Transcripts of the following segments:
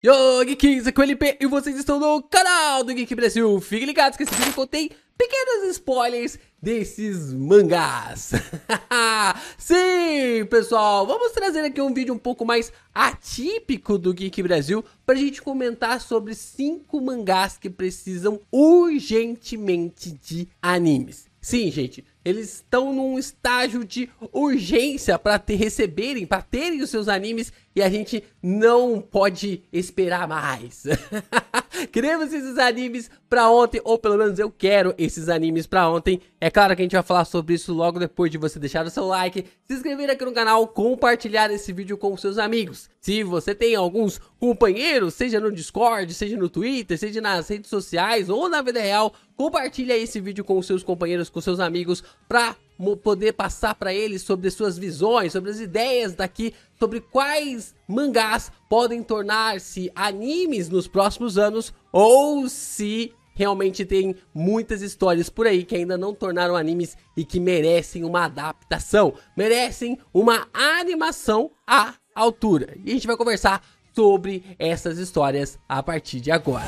Yo, Geekings, aqui é o LP e vocês estão no canal do Geek Brasil. Fiquem ligados que esse vídeo contém pequenos spoilers desses mangás. Sim, pessoal, vamos trazer aqui um vídeo um pouco mais atípico do Geek Brasil para a gente comentar sobre cinco mangás que precisam urgentemente de animes. Sim, gente, eles estão num estágio de urgência para ter, receberem, para terem os seus animes e a gente não pode esperar mais. Queremos esses animes para ontem, ou pelo menos eu quero esses animes para ontem. É claro que a gente vai falar sobre isso logo depois de você deixar o seu like, se inscrever aqui no canal, compartilhar esse vídeo com seus amigos. Se você tem alguns companheiros, seja no Discord, seja no Twitter, seja nas redes sociais ou na vida real, compartilha esse vídeo com seus companheiros, com seus amigos para poder passar para eles sobre suas visões, sobre as ideias daqui, sobre quais mangás podem tornar-se animes nos próximos anos ou se realmente tem muitas histórias por aí que ainda não tornaram animes e que merecem uma adaptação, merecem uma animação à altura. E a gente vai conversar sobre essas histórias a partir de agora.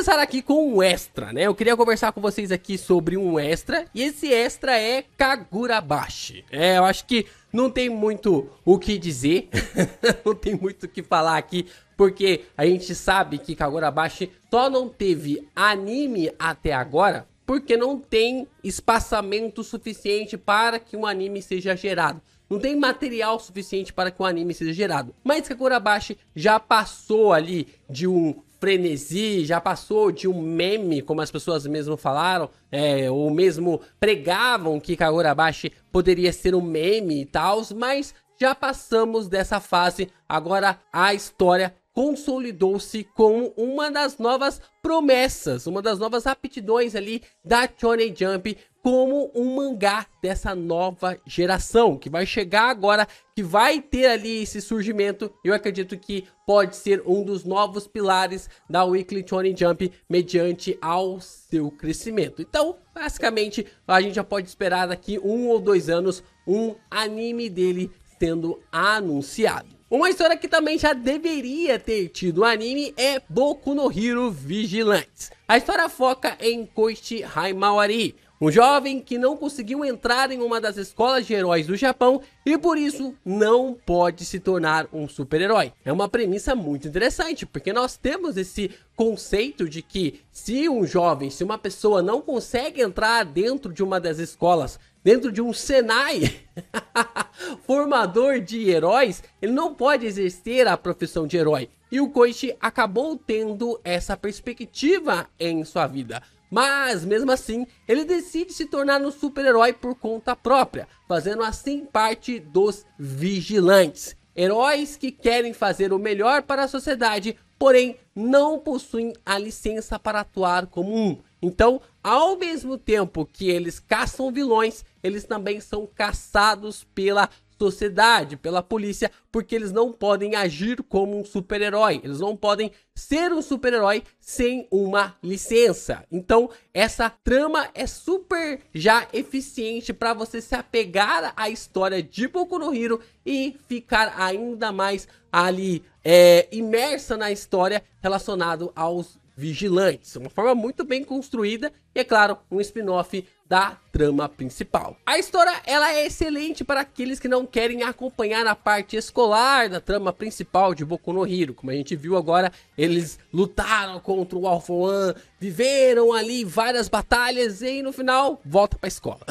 começar aqui com um extra, né? Eu queria conversar com vocês aqui sobre um extra, e esse extra é Kagurabashi. É, eu acho que não tem muito o que dizer, não tem muito o que falar aqui, porque a gente sabe que Kagurabashi só não teve anime até agora porque não tem espaçamento suficiente para que um anime seja gerado. Não tem material suficiente para que um anime seja gerado. Mas Kagurabashi já passou ali de um frenesi, já passou de um meme, como as pessoas mesmo falaram, é, ou mesmo pregavam que Kagurabashi poderia ser um meme e tal, mas já passamos dessa fase, agora a história consolidou-se como uma das novas promessas, uma das novas aptidões ali da Johnny Jump como um mangá dessa nova geração, que vai chegar agora, que vai ter ali esse surgimento. Eu acredito que pode ser um dos novos pilares da Weekly Shonen Jump mediante ao seu crescimento. Então, basicamente, a gente já pode esperar daqui um ou dois anos um anime dele sendo anunciado. Uma história que também já deveria ter tido anime é Boku no Hero Vigilantes. A história foca em Koichi Haimawari, um jovem que não conseguiu entrar em uma das escolas de heróis do Japão e por isso não pode se tornar um super-herói. É uma premissa muito interessante, porque nós temos esse conceito de que se um jovem, se uma pessoa não consegue entrar dentro de uma das escolas, dentro de um Senai formador de heróis, ele não pode exercer a profissão de herói. E o Koichi acabou tendo essa perspectiva em sua vida. Mas mesmo assim, ele decide se tornar um super-herói por conta própria, fazendo assim parte dos Vigilantes. Heróis que querem fazer o melhor para a sociedade, porém não possuem a licença para atuar como um. Então, ao mesmo tempo que eles caçam vilões, eles também são caçados pela sociedade, pela polícia, porque eles não podem agir como um super-herói. Eles não podem ser um super-herói sem uma licença. Então, essa trama é super já eficiente para você se apegar à história de Boku no Hero e ficar ainda mais ali é, imersa na história relacionado aos vigilantes. Uma forma muito bem construída e, é claro, um spin-off da trama principal. A história ela é excelente para aqueles que não querem acompanhar a parte escolar da trama principal de Boku no Hero. Como a gente viu agora, eles lutaram contra o Alpha One, viveram ali várias batalhas e no final volta para a escola.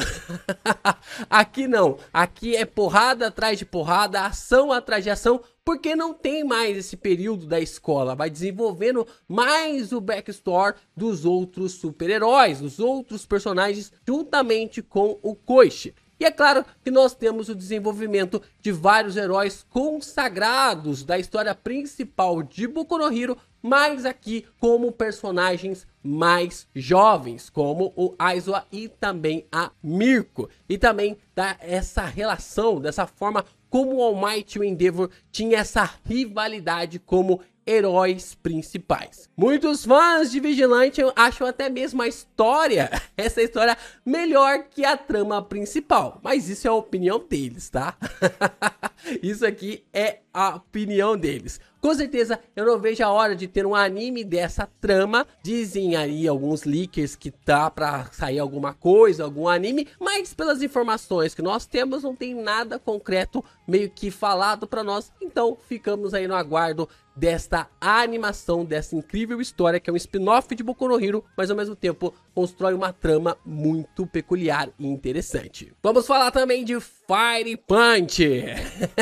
aqui não, aqui é porrada atrás de porrada, ação atrás de ação, porque não tem mais esse período da escola, vai desenvolvendo mais o backstory dos outros super-heróis os outros personagens, juntamente com o Koichi. E é claro que nós temos o desenvolvimento de vários heróis consagrados da história principal de Boku no Hero, mas aqui como personagens mais jovens, como o Aizawa e também a Mirko. E também dá essa relação, dessa forma como o Almighty Endeavor tinha essa rivalidade como heróis principais. Muitos fãs de Vigilante acham até mesmo a história, essa história, melhor que a trama principal. Mas isso é a opinião deles, tá? isso aqui é a opinião deles. Com certeza, eu não vejo a hora de ter um anime dessa trama. Dizem aí alguns leakers que tá pra sair alguma coisa, algum anime, mas pelas informações que nós temos, não tem nada concreto meio que falado para nós. Então, ficamos aí no aguardo desta animação, dessa incrível história que é um spin-off de Boku no Hero, mas ao mesmo tempo constrói uma trama muito peculiar e interessante. Vamos falar também de Fire Punch.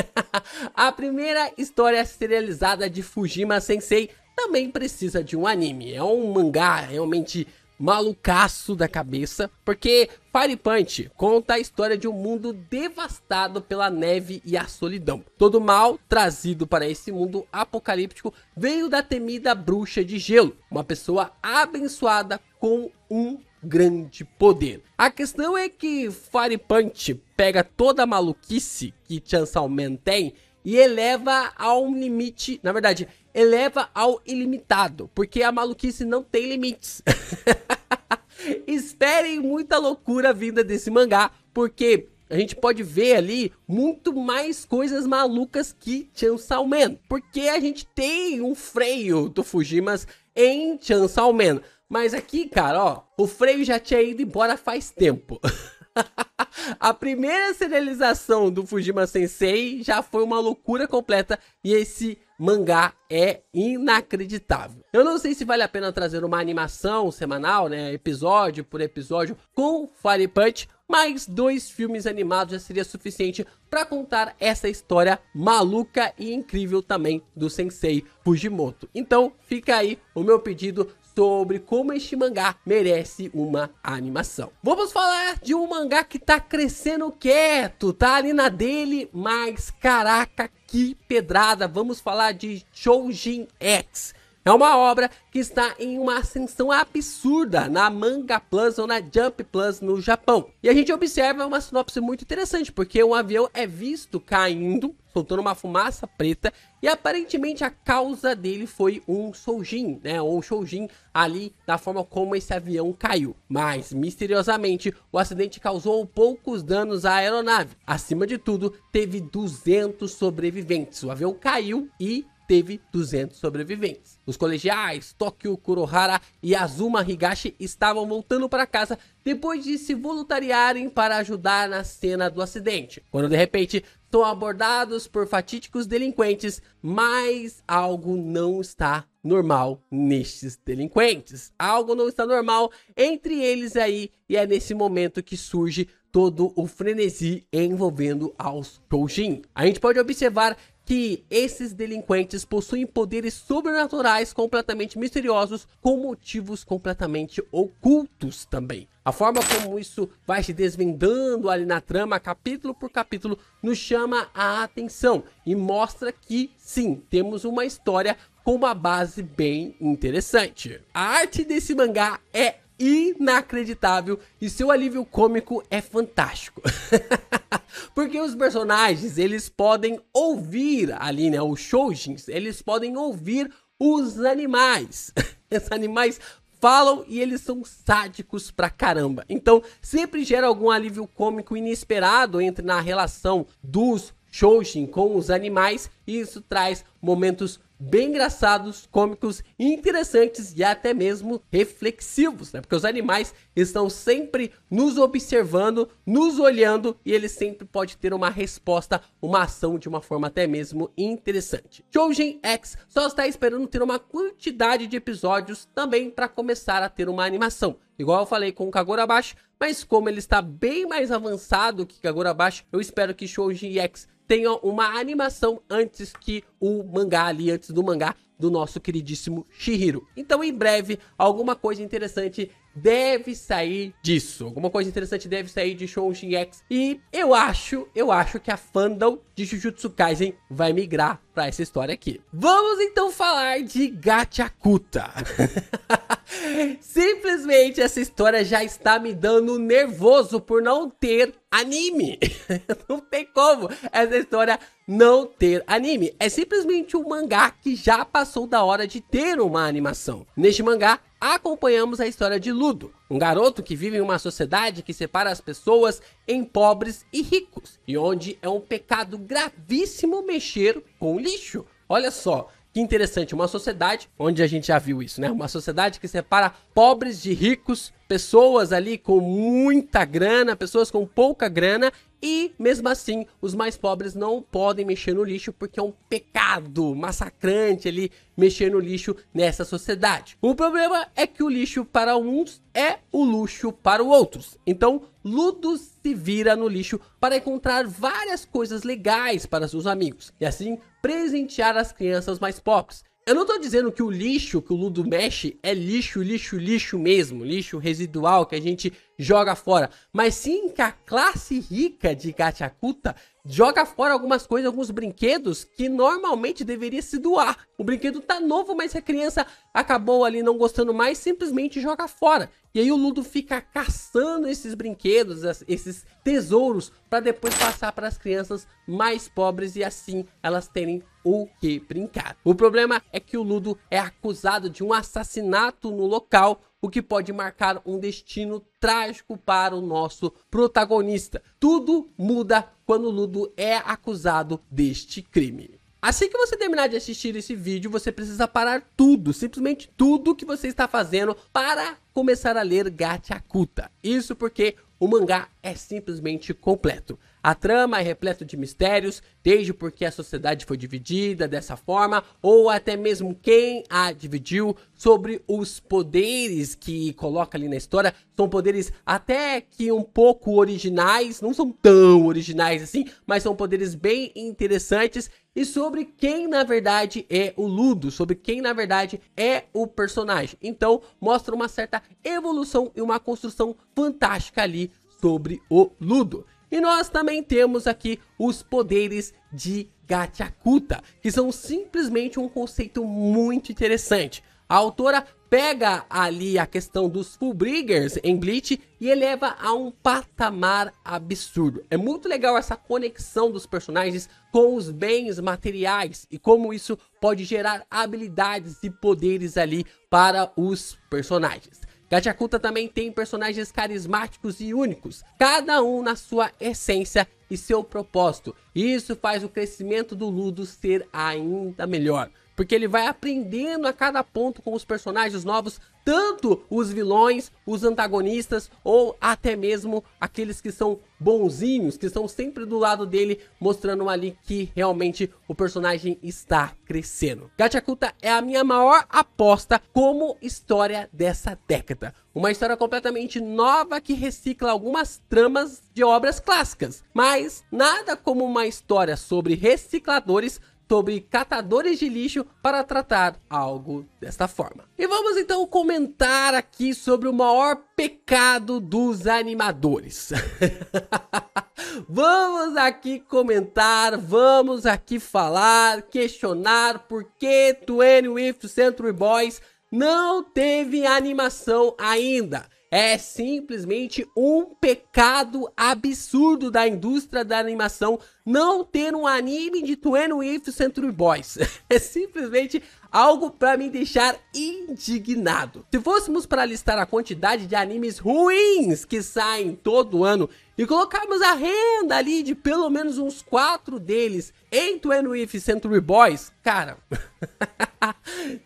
a primeira história serializada de Fujima Sensei também precisa de um anime. É um mangá realmente malucaço da cabeça, porque Fire Punch conta a história de um mundo devastado pela neve e a solidão. Todo mal trazido para esse mundo apocalíptico veio da temida bruxa de gelo, uma pessoa abençoada com um grande poder. A questão é que Fire Punch pega toda a maluquice que Chainsaw Man tem e eleva ao limite, na verdade, eleva ao ilimitado, porque a maluquice não tem limites. Esperem muita loucura vinda desse mangá, porque a gente pode ver ali muito mais coisas malucas que Chainsaw Man, porque a gente tem um freio do Fujimas em Chainsaw Man. Mas aqui, cara, ó, o freio já tinha ido embora faz tempo. A primeira serialização do Fujima Sensei já foi uma loucura completa e esse mangá é inacreditável. Eu não sei se vale a pena trazer uma animação semanal, né, episódio por episódio com Fire Punch, mas dois filmes animados já seria suficiente para contar essa história maluca e incrível também do sensei Fujimoto. Então, fica aí o meu pedido sobre como este mangá merece uma animação. Vamos falar de um mangá que tá crescendo quieto, tá ali na dele, mas caraca, que pedrada! Vamos falar de Shoujin X. É uma obra que está em uma ascensão absurda na Manga Plus ou na Jump Plus no Japão. E a gente observa uma sinopse muito interessante, porque um avião é visto caindo, soltando uma fumaça preta, e aparentemente a causa dele foi um Soujin, né? Ou um ali na forma como esse avião caiu. Mas, misteriosamente, o acidente causou poucos danos à aeronave. Acima de tudo, teve 200 sobreviventes. O avião caiu e teve 200 sobreviventes. Os colegiais Tokyo Kurohara e Azuma Higashi estavam voltando para casa depois de se voluntariarem para ajudar na cena do acidente, quando de repente são abordados por fatídicos delinquentes, mas algo não está normal nestes delinquentes. Algo não está normal entre eles aí, e é nesse momento que surge todo o frenesi envolvendo aos Koujin. A gente pode observar que esses delinquentes possuem poderes sobrenaturais completamente misteriosos com motivos completamente ocultos também. A forma como isso vai se desvendando ali na trama, capítulo por capítulo, nos chama a atenção e mostra que sim, temos uma história com uma base bem interessante. A arte desse mangá é inacreditável e seu alívio cômico é fantástico. Porque os personagens, eles podem ouvir ali, né, os shoujins, eles podem ouvir os animais. Esses animais falam e eles são sádicos pra caramba. Então, sempre gera algum alívio cômico inesperado entre na relação dos Shoujin com os animais e isso traz momentos bem engraçados, cômicos, interessantes e até mesmo reflexivos, né? Porque os animais estão sempre nos observando, nos olhando e ele sempre pode ter uma resposta, uma ação de uma forma até mesmo interessante. Shoujin X só está esperando ter uma quantidade de episódios também para começar a ter uma animação. Igual eu falei com o Kagura Bash, mas como ele está bem mais avançado que Kagura Bash, eu espero que Shoujin X tenha uma animação antes que o mangá ali, antes do mangá do nosso queridíssimo Shihiro. Então, em breve, alguma coisa interessante deve sair disso. Alguma coisa interessante deve sair de Shonshin X. E eu acho, eu acho que a fandom de Jujutsu Kaisen vai migrar para essa história aqui. Vamos então falar de Gachakuta. Simplesmente essa história já está me dando nervoso por não ter anime. não tem como essa história não ter anime. É simplesmente um mangá que já passou da hora de ter uma animação. Neste mangá, acompanhamos a história de Ludo, um garoto que vive em uma sociedade que separa as pessoas em pobres e ricos, e onde é um pecado gravíssimo mexer com lixo. Olha só, que interessante, uma sociedade onde a gente já viu isso, né? Uma sociedade que separa pobres de ricos, pessoas ali com muita grana, pessoas com pouca grana e mesmo assim, os mais pobres não podem mexer no lixo porque é um pecado massacrante ali mexer no lixo nessa sociedade. O problema é que o lixo para uns é o luxo para outros. Então, Ludo se vira no lixo para encontrar várias coisas legais para seus amigos e assim presentear as crianças mais pobres. Eu não tô dizendo que o lixo que o Ludo mexe é lixo, lixo, lixo mesmo, lixo residual que a gente joga fora, mas sim que a classe rica de Gachakuta joga fora algumas coisas, alguns brinquedos que normalmente deveria se doar. O brinquedo tá novo, mas a criança acabou ali não gostando mais, simplesmente joga fora. E aí o Ludo fica caçando esses brinquedos, esses tesouros, para depois passar para as crianças mais pobres e assim elas terem o que brincar. O problema é que o Ludo é acusado de um assassinato no local o que pode marcar um destino trágico para o nosso protagonista. Tudo muda quando Ludo é acusado deste crime. Assim que você terminar de assistir esse vídeo, você precisa parar tudo, simplesmente tudo que você está fazendo para começar a ler Gachakuta. Isso porque o mangá é simplesmente completo. A trama é repleta de mistérios, desde por que a sociedade foi dividida dessa forma, ou até mesmo quem a dividiu, sobre os poderes que coloca ali na história. São poderes até que um pouco originais, não são tão originais assim, mas são poderes bem interessantes. E sobre quem na verdade é o Ludo, sobre quem na verdade é o personagem. Então mostra uma certa evolução e uma construção fantástica ali sobre o Ludo. E nós também temos aqui os poderes de Gachakuta, que são simplesmente um conceito muito interessante. A autora pega ali a questão dos Fullbriggers em Bleach e eleva a um patamar absurdo. É muito legal essa conexão dos personagens com os bens materiais e como isso pode gerar habilidades e poderes ali para os personagens. Gachakuta também tem personagens carismáticos e únicos, cada um na sua essência e seu propósito. Isso faz o crescimento do Ludo ser ainda melhor porque ele vai aprendendo a cada ponto com os personagens novos, tanto os vilões, os antagonistas ou até mesmo aqueles que são bonzinhos, que estão sempre do lado dele, mostrando ali que realmente o personagem está crescendo. Gachakuta é a minha maior aposta como história dessa década. Uma história completamente nova que recicla algumas tramas de obras clássicas, mas nada como uma história sobre recicladores sobre catadores de lixo para tratar algo desta forma. E vamos então comentar aqui sobre o maior pecado dos animadores. vamos aqui comentar, vamos aqui falar, questionar por que Twenty with Century Boys não teve animação ainda é simplesmente um pecado absurdo da indústria da animação não ter um anime de Twin Wave Century Boys. É simplesmente Algo para me deixar indignado. Se fôssemos para listar a quantidade de animes ruins que saem todo ano e colocarmos a renda ali de pelo menos uns quatro deles em Twin If Century Boys, cara,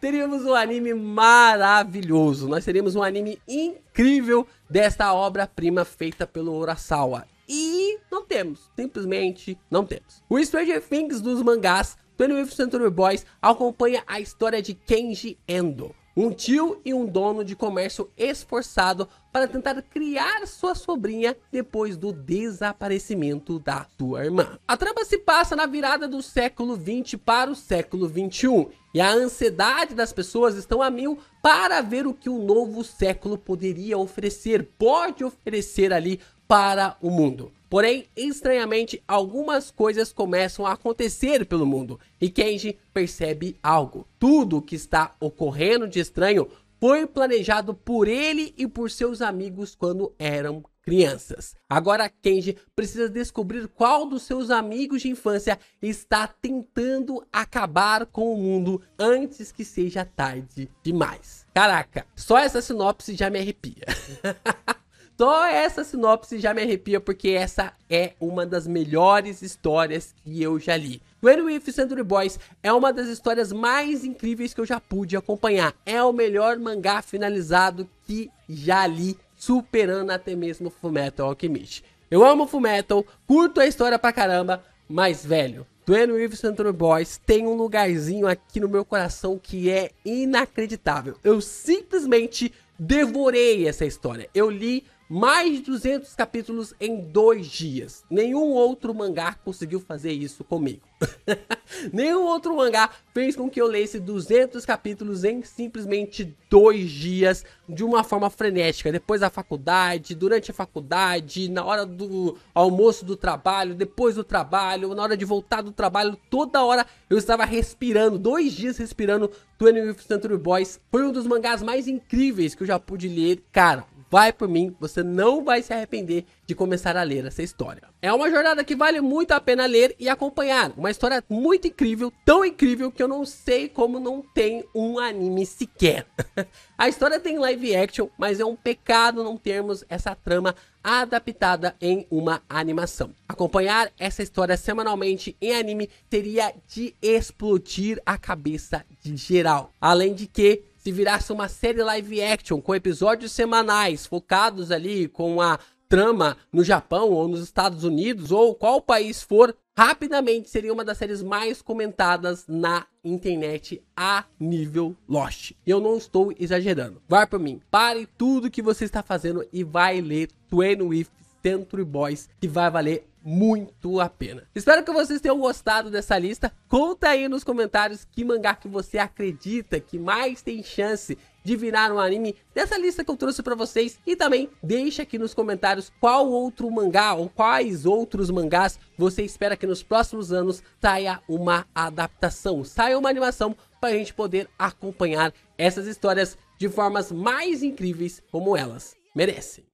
teríamos um anime maravilhoso. Nós teríamos um anime incrível desta obra-prima feita pelo Urasawa. E não temos, simplesmente não temos. O Stranger Things dos mangás Tony Century Boys acompanha a história de Kenji Endo, um tio e um dono de comércio esforçado para tentar criar sua sobrinha depois do desaparecimento da sua irmã. A trama se passa na virada do século 20 para o século 21 e a ansiedade das pessoas estão a mil para ver o que o novo século poderia oferecer, pode oferecer ali para o mundo. Porém, estranhamente, algumas coisas começam a acontecer pelo mundo e Kenji percebe algo. Tudo o que está ocorrendo de estranho foi planejado por ele e por seus amigos quando eram crianças. Agora Kenji precisa descobrir qual dos seus amigos de infância está tentando acabar com o mundo antes que seja tarde demais. Caraca, só essa sinopse já me arrepia. Só essa sinopse já me arrepia, porque essa é uma das melhores histórias que eu já li. Gwen with Century Boys é uma das histórias mais incríveis que eu já pude acompanhar. É o melhor mangá finalizado que já li, superando até mesmo Fullmetal Alchemist. Eu amo Fullmetal, curto a história pra caramba, mas velho, Dwayne Reeves Central Boys tem um lugarzinho aqui no meu coração que é inacreditável. Eu simplesmente devorei essa história. Eu li mais 200 capítulos em dois dias. Nenhum outro mangá conseguiu fazer isso comigo. Nenhum outro mangá fez com que eu lesse 200 capítulos em simplesmente dois dias, de uma forma frenética. Depois da faculdade, durante a faculdade, na hora do almoço do trabalho, depois do trabalho, na hora de voltar do trabalho, toda hora eu estava respirando, dois dias respirando 20th Century Boys. Foi um dos mangás mais incríveis que eu já pude ler, cara. Vai por mim, você não vai se arrepender de começar a ler essa história. É uma jornada que vale muito a pena ler e acompanhar. Uma história muito incrível, tão incrível que eu não sei como não tem um anime sequer. a história tem live action, mas é um pecado não termos essa trama adaptada em uma animação. Acompanhar essa história semanalmente em anime teria de explodir a cabeça de geral. Além de que se virasse uma série live action com episódios semanais focados ali com a trama no Japão ou nos Estados Unidos ou qual país for, rapidamente seria uma das séries mais comentadas na internet a nível Lost. Eu não estou exagerando. Vai para mim, pare tudo que você está fazendo e vai ler Twin with Century Boys, que vai valer muito a pena. Espero que vocês tenham gostado dessa lista. Conta aí nos comentários que mangá que você acredita que mais tem chance de virar um anime dessa lista que eu trouxe para vocês e também deixa aqui nos comentários qual outro mangá ou quais outros mangás você espera que nos próximos anos saia uma adaptação, saia uma animação para a gente poder acompanhar essas histórias de formas mais incríveis como elas merecem.